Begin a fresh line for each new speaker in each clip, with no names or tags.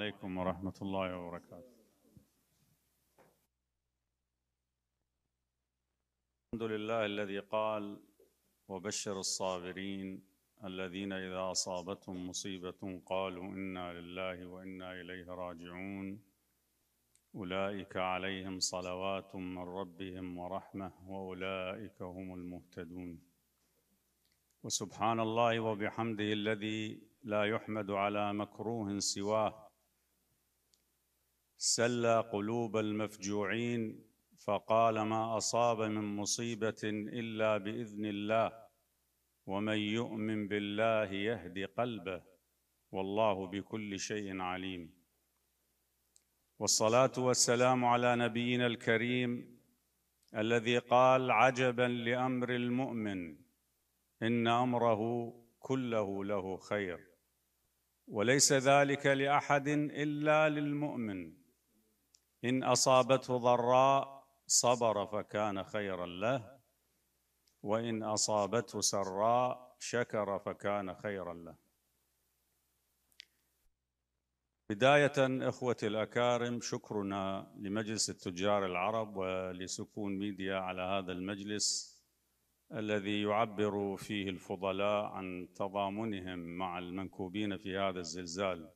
عليكم ورحمة الله وبركاته الحمد لله الذي قال وبشر الصابرين الذين إذا أصابتهم مصيبة قالوا إنا لله وإنا إليه راجعون أولئك عليهم صلوات من ربهم ورحمة وأولئك هم المهتدون وسبحان الله وبحمده الذي لا يحمد على مكروه سواه سلى قلوب المفجوعين فقال ما اصاب من مصيبه الا باذن الله ومن يؤمن بالله يهد قلبه والله بكل شيء عليم والصلاه والسلام على نبينا الكريم الذي قال عجبا لامر المؤمن ان امره كله له خير وليس ذلك لاحد الا للمؤمن ان اصابته ضراء صبر فكان خيرا له وان اصابته سراء شكر فكان خيرا له بدايه اخوتي الاكارم شكرنا لمجلس التجار العرب ولسكون ميديا على هذا المجلس الذي يعبر فيه الفضلاء عن تضامنهم مع المنكوبين في هذا الزلزال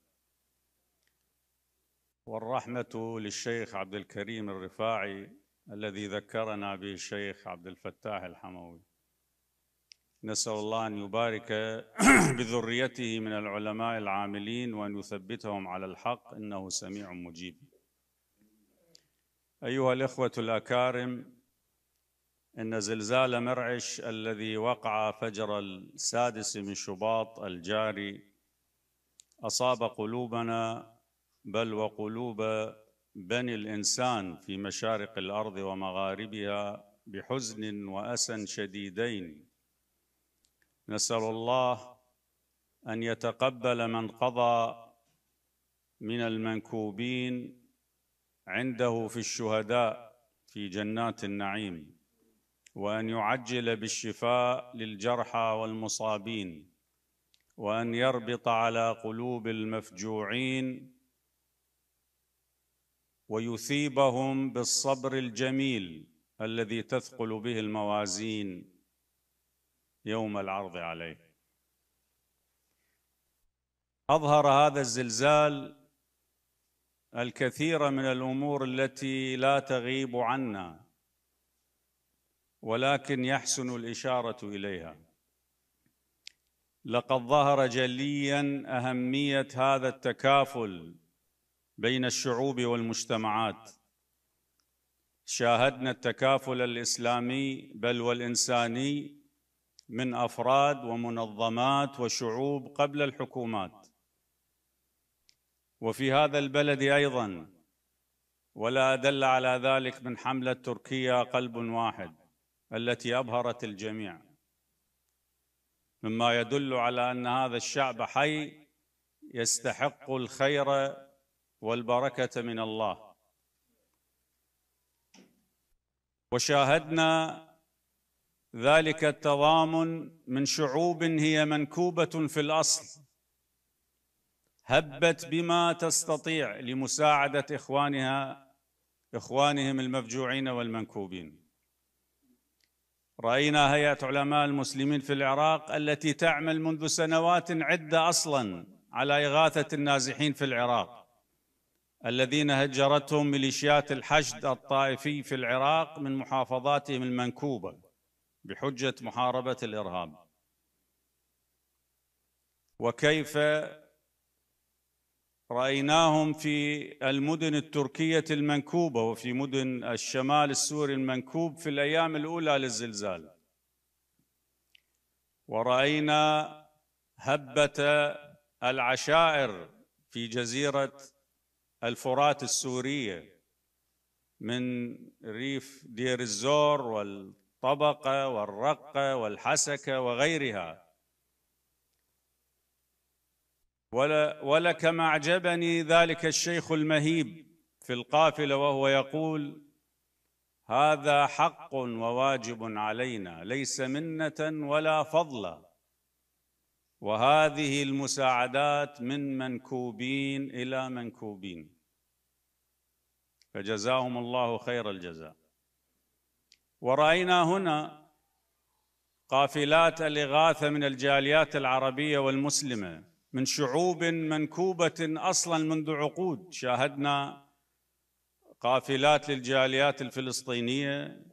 والرحمة للشيخ عبد الكريم الرفاعي الذي ذكرنا به الشيخ عبد الفتاح الحموي نسأل الله أن يبارك بذريته من العلماء العاملين وأن يثبتهم على الحق إنه سميع مجيب أيها الإخوة الأكارم إن زلزال مرعش الذي وقع فجر السادس من شباط الجاري أصاب قلوبنا بل وقلوب بني الانسان في مشارق الارض ومغاربها بحزن واسى شديدين نسال الله ان يتقبل من قضى من المنكوبين عنده في الشهداء في جنات النعيم وان يعجل بالشفاء للجرحى والمصابين وان يربط على قلوب المفجوعين ويثيبهم بالصبر الجميل الذي تثقل به الموازين يوم العرض عليه اظهر هذا الزلزال الكثير من الامور التي لا تغيب عنا ولكن يحسن الاشاره اليها لقد ظهر جليا اهميه هذا التكافل بين الشعوب والمجتمعات شاهدنا التكافل الاسلامي بل والانساني من افراد ومنظمات وشعوب قبل الحكومات وفي هذا البلد ايضا ولا أدل على ذلك من حمله تركيا قلب واحد التي ابهرت الجميع مما يدل على ان هذا الشعب حي يستحق الخير والبركه من الله وشاهدنا ذلك التضامن من شعوب هي منكوبه في الاصل هبت بما تستطيع لمساعده اخوانها اخوانهم المفجوعين والمنكوبين راينا هيئه علماء المسلمين في العراق التي تعمل منذ سنوات عده اصلا على اغاثه النازحين في العراق الذين هجرتهم ميليشيات الحشد الطائفي في العراق من محافظاتهم المنكوبه بحجه محاربه الارهاب وكيف رايناهم في المدن التركيه المنكوبه وفي مدن الشمال السوري المنكوب في الايام الاولى للزلزال وراينا هبه العشائر في جزيره الفرات السورية من ريف دير الزور والطبقة والرقة والحسكة وغيرها ولا, ما كما أعجبني ذلك الشيخ المهيب في القافلة وهو يقول هذا حق وواجب علينا ليس منة ولا فضلا وهذه المساعدات من منكوبين إلى منكوبين فجزاهم الله خير الجزاء وراينا هنا قافلات الاغاثه من الجاليات العربيه والمسلمه من شعوب منكوبه اصلا منذ عقود شاهدنا قافلات للجاليات الفلسطينيه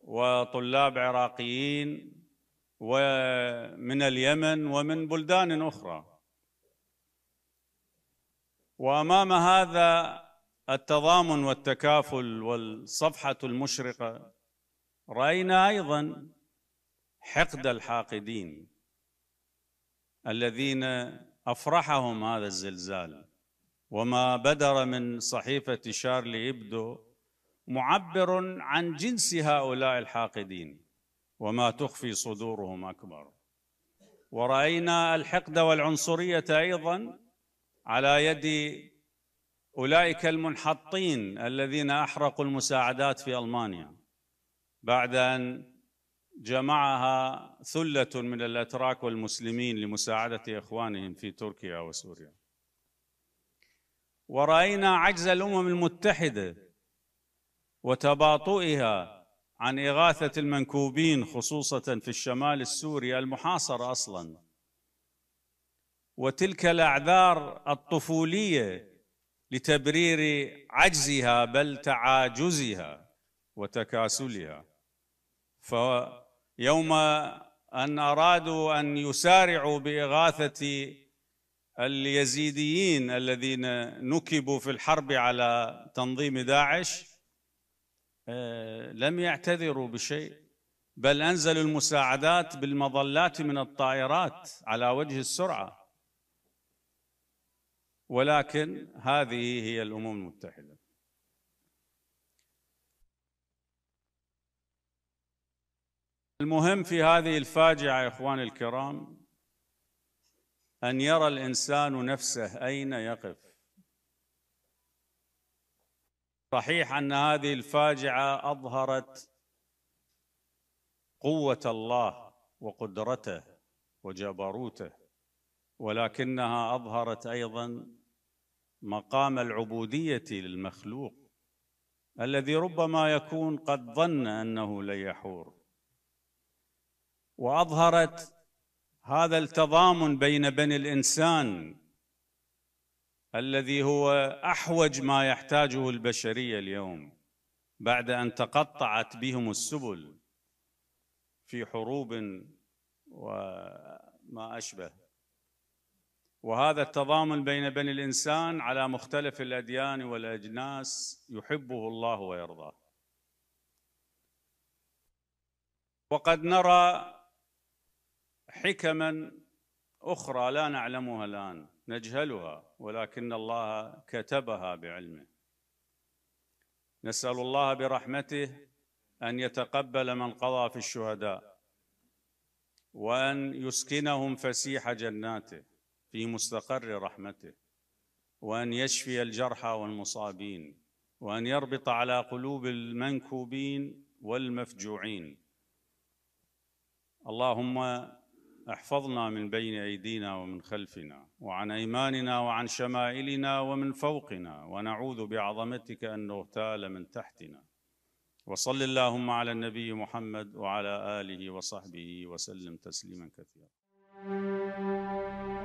وطلاب عراقيين ومن اليمن ومن بلدان اخرى وامام هذا التضامن والتكافل والصفحه المشرقه راينا ايضا حقد الحاقدين الذين افرحهم هذا الزلزال وما بدر من صحيفه شارلي ابدو معبر عن جنس هؤلاء الحاقدين وما تخفي صدورهم اكبر وراينا الحقد والعنصريه ايضا على يد اولئك المنحطين الذين احرقوا المساعدات في المانيا بعد ان جمعها ثله من الاتراك والمسلمين لمساعده اخوانهم في تركيا وسوريا وراينا عجز الامم المتحده وتباطؤها عن اغاثه المنكوبين خصوصا في الشمال السوري المحاصر اصلا وتلك الاعذار الطفوليه لتبرير عجزها بل تعاجزها وتكاسلها فيوم ان ارادوا ان يسارعوا باغاثه اليزيديين الذين نكبوا في الحرب على تنظيم داعش آه، لم يعتذروا بشيء بل انزلوا المساعدات بالمظلات من الطائرات على وجه السرعه ولكن هذه هي الامم المتحده المهم في هذه الفاجعه يا اخواني الكرام ان يرى الانسان نفسه اين يقف صحيح ان هذه الفاجعه اظهرت قوه الله وقدرته وجبروته ولكنها اظهرت ايضا مقام العبوديه للمخلوق الذي ربما يكون قد ظن انه لن يحور واظهرت هذا التضامن بين بني الانسان الذي هو احوج ما يحتاجه البشريه اليوم بعد ان تقطعت بهم السبل في حروب وما اشبه وهذا التضامن بين بني الانسان على مختلف الاديان والاجناس يحبه الله ويرضاه وقد نرى حكما اخرى لا نعلمها الان نجهلها ولكن الله كتبها بعلمه نسال الله برحمته ان يتقبل من قضى في الشهداء وان يسكنهم فسيح جناته في مستقر رحمته وان يشفي الجرحى والمصابين وان يربط على قلوب المنكوبين والمفجوعين اللهم احفظنا من بين ايدينا ومن خلفنا وعن ايماننا وعن شمائلنا ومن فوقنا ونعوذ بعظمتك ان نغتال من تحتنا وصل اللهم على النبي محمد وعلى اله وصحبه وسلم تسليما كثيرا